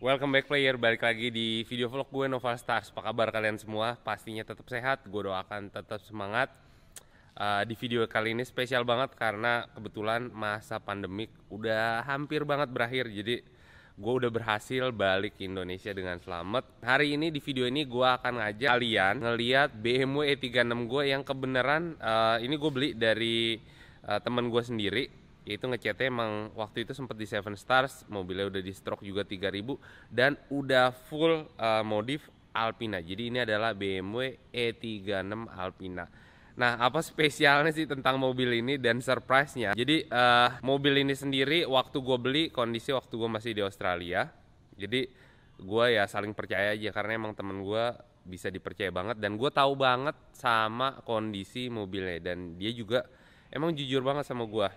Welcome back player, balik lagi di video vlog gue Nova Stars Apa kabar kalian semua? Pastinya tetap sehat, gue doakan tetap semangat uh, Di video kali ini spesial banget karena kebetulan masa pandemik udah hampir banget berakhir Jadi gue udah berhasil balik ke Indonesia dengan selamat Hari ini di video ini gue akan ngajak kalian ngeliat BMW E36 gue yang kebenaran uh, Ini gue beli dari uh, temen gue sendiri Ya itu ngecatnya emang waktu itu sempat di Seven Stars mobilnya udah di stroke juga 3000 dan udah full uh, modif Alpina jadi ini adalah BMW E36 Alpina Nah, apa spesialnya sih tentang mobil ini dan surprise-nya? Jadi, uh, mobil ini sendiri waktu gue beli, kondisi waktu gue masih di Australia. Jadi, gue ya saling percaya aja karena emang temen gue bisa dipercaya banget dan gue tahu banget sama kondisi mobilnya dan dia juga emang jujur banget sama gue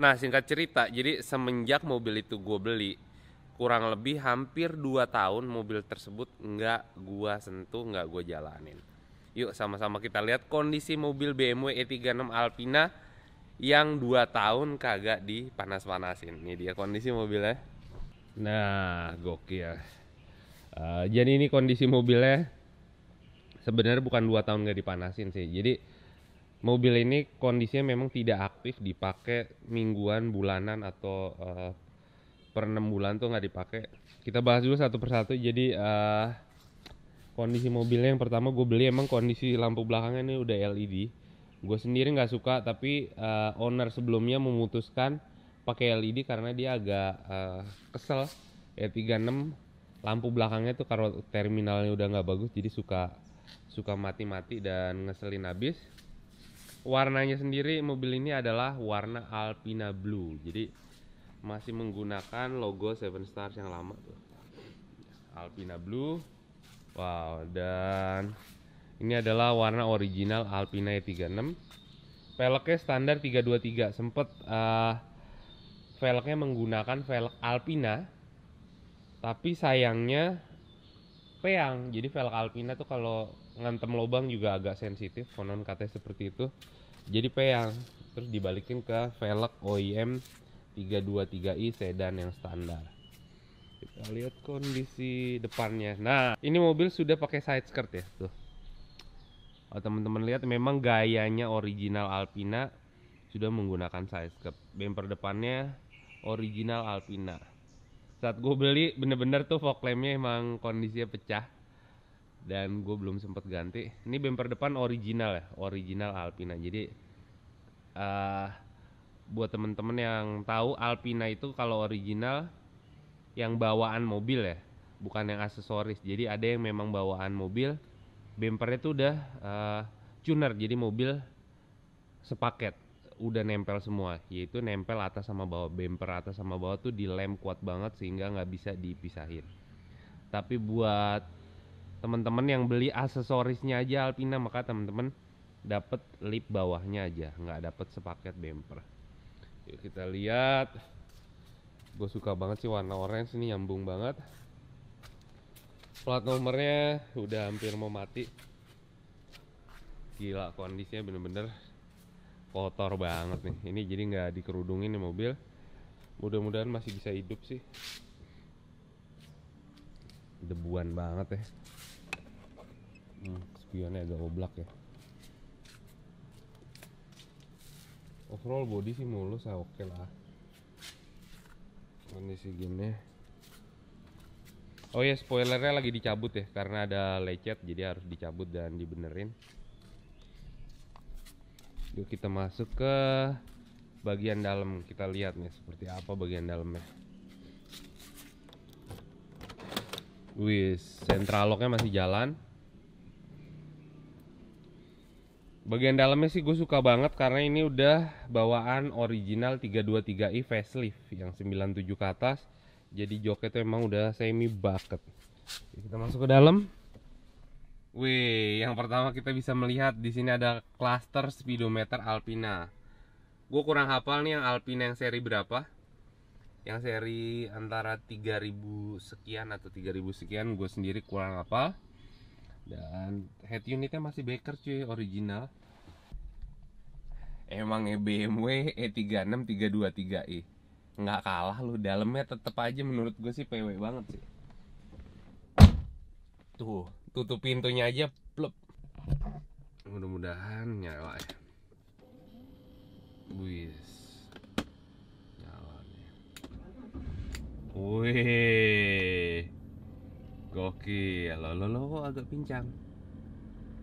Nah singkat cerita, jadi semenjak mobil itu gue beli, kurang lebih hampir 2 tahun mobil tersebut nggak gue sentuh, nggak gue jalanin. Yuk sama-sama kita lihat kondisi mobil BMW E36 Alpina yang 2 tahun kagak dipanas-panasin. Ini dia kondisi mobilnya. Nah gokil. Uh, jadi ini kondisi mobilnya sebenarnya bukan 2 tahun nggak dipanasin sih. Jadi mobil ini kondisinya memang tidak aktif dipakai mingguan, bulanan atau uh, per enam bulan tuh nggak dipakai. Kita bahas dulu satu persatu. Jadi uh, kondisi mobilnya yang pertama gue beli emang kondisi lampu belakangnya ini udah LED. Gue sendiri nggak suka tapi uh, owner sebelumnya memutuskan pakai LED karena dia agak uh, kesel E36 lampu belakangnya tuh kalau terminalnya udah nggak bagus jadi suka suka mati-mati dan ngeselin habis warnanya sendiri mobil ini adalah warna Alpina Blue jadi masih menggunakan logo Seven Stars yang lama tuh Alpina Blue wow dan ini adalah warna original Alpina E36 velgnya standar 323 sempet uh, velgnya menggunakan velg Alpina tapi sayangnya peang jadi velg Alpina tuh kalau ngantem lubang juga agak sensitif konon katanya seperti itu jadi peyang terus dibalikin ke velg OEM 323i sedan yang standar kita lihat kondisi depannya nah ini mobil sudah pakai side skirt ya tuh oh, teman-teman lihat memang gayanya original Alpina sudah menggunakan side skirt bumper depannya original Alpina saat gue beli bener-bener tuh fog lampnya emang kondisinya pecah dan gue belum sempet ganti ini bumper depan original ya original Alpina jadi uh, buat temen-temen yang tahu Alpina itu kalau original yang bawaan mobil ya bukan yang aksesoris jadi ada yang memang bawaan mobil bumpernya tuh udah uh, eh, tuner jadi mobil sepaket udah nempel semua yaitu nempel atas sama bawah bumper atas sama bawah tuh dilem kuat banget sehingga nggak bisa dipisahin tapi buat teman-teman yang beli aksesorisnya aja Alpina maka teman-teman dapat lip bawahnya aja nggak dapat sepaket bumper yuk kita lihat gue suka banget sih warna orange ini nyambung banget plat nomornya udah hampir mau mati gila kondisinya bener-bener kotor banget nih ini jadi nggak dikerudungin nih mobil mudah-mudahan masih bisa hidup sih debuan banget ya hmm, spionnya agak oblak ya overall body sih mulus ya oke lah ini sih gini oh ya spoilernya lagi dicabut ya karena ada lecet jadi harus dicabut dan dibenerin yuk kita masuk ke bagian dalam kita lihat nih seperti apa bagian dalamnya Wis, locknya masih jalan. Bagian dalamnya sih gue suka banget karena ini udah bawaan original 323i facelift yang 97 ke atas. Jadi joknya tuh emang udah semi bucket. Kita masuk ke dalam. Wih, yang pertama kita bisa melihat di sini ada cluster speedometer Alpina. Gue kurang hafal nih yang Alpina yang seri berapa yang seri antara 3000 sekian atau 3000 sekian gue sendiri kurang apa dan head unitnya masih Baker cuy original emang BMW E36 323i nggak kalah lu dalamnya tetep aja menurut gue sih PW banget sih tuh tutup pintunya aja plep mudah-mudahan nyala ya Wih. Wih. Gokil. Lo lo lo kok agak pincang.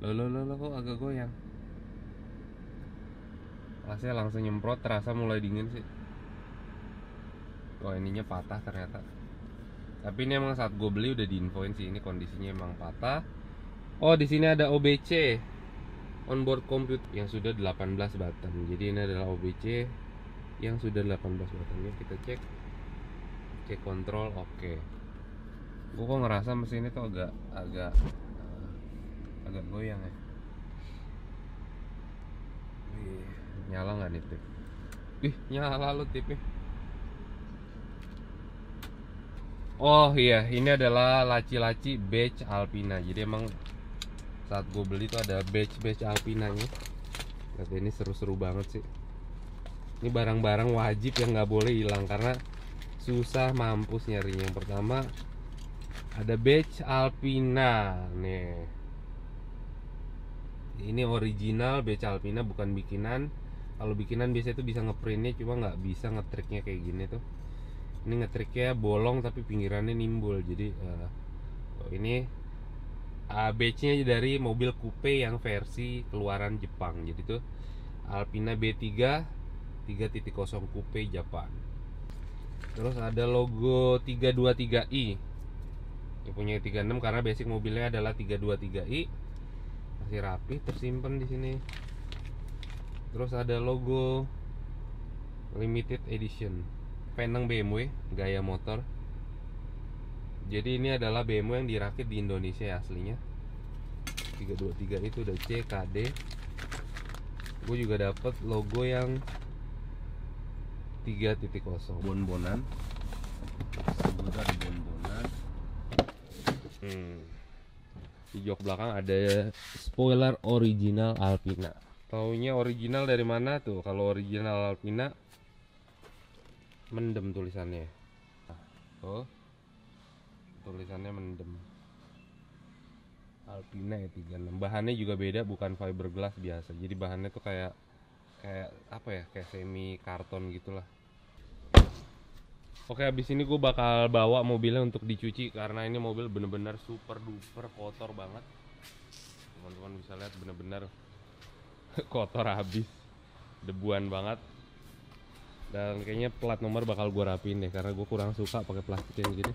Lo lo lo lo kok agak goyang. Alasnya langsung nyemprot terasa mulai dingin sih. Wah ininya patah ternyata. Tapi ini emang saat gue beli udah diinfoin sih ini kondisinya emang patah. Oh di sini ada OBC onboard computer yang sudah 18 button. Jadi ini adalah OBC yang sudah 18 button. ya kita cek oke okay, kontrol oke okay. gue kok ngerasa mesin itu agak agak uh, agak goyang ya Wih, nyala nggak nih tip ih nyala lu tipnya Oh iya, ini adalah laci-laci beige Alpina. Jadi emang saat gue beli itu ada beige-beige Alpina Alpinanya. Tapi ini seru-seru banget sih. Ini barang-barang wajib yang nggak boleh hilang karena susah mampus nyarinya yang pertama ada badge Alpina nih ini original badge Alpina bukan bikinan kalau bikinan biasanya itu bisa ngeprintnya cuma nggak bisa ngetriknya kayak gini tuh ini ngetriknya bolong tapi pinggirannya nimbul jadi uh, ini uh, eh, badge nya dari mobil coupe yang versi keluaran Jepang jadi tuh Alpina B3 3.0 coupe Japan terus ada logo 323i ini punya 36 karena basic mobilnya adalah 323i masih rapi tersimpan di sini terus ada logo limited edition penang BMW gaya motor jadi ini adalah BMW yang dirakit di Indonesia ya, aslinya 323 itu udah CKD gue juga dapet logo yang 3.0 bonbonan sebutan bonbonan hmm. di jok belakang ada spoiler original Alpina taunya original dari mana tuh kalau original Alpina mendem tulisannya oh tulisannya mendem Alpina ya 36 bahannya juga beda bukan fiberglass biasa jadi bahannya tuh kayak kayak apa ya kayak semi karton gitulah Oke abis ini gue bakal bawa mobilnya untuk dicuci karena ini mobil bener-bener super duper kotor banget teman-teman bisa lihat bener-bener kotor habis debuan banget dan kayaknya plat nomor bakal gue rapiin deh karena gue kurang suka pakai plastik yang gini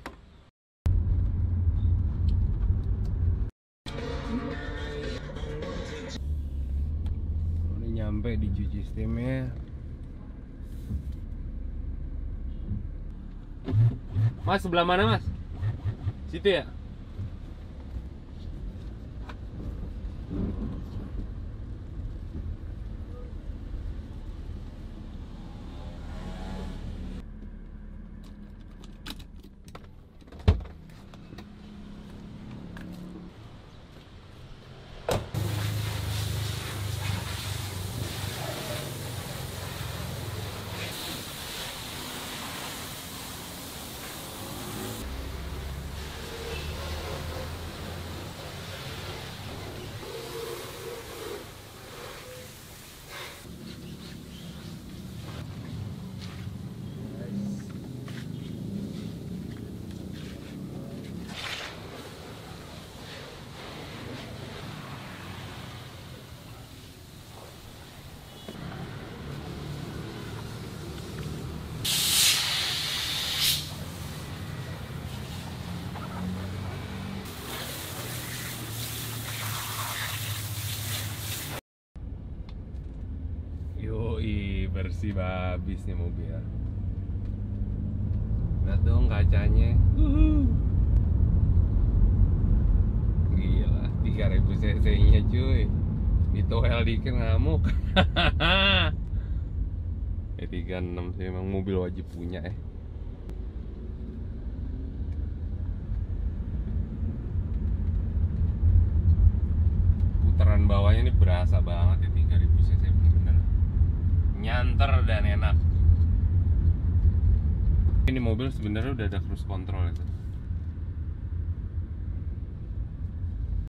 ini nyampe di cuci steamnya Mas sebelah mana mas? Situ ya? bersih habis nih mobil ya. lihat dong kacanya uhuh. gila 3000 cc nya cuy ditoel dikit ngamuk ya, e 36 sih emang mobil wajib punya ya eh. putaran bawahnya ini berasa banget ya 3000 cc nyanter dan enak ini mobil sebenarnya udah ada cruise control ya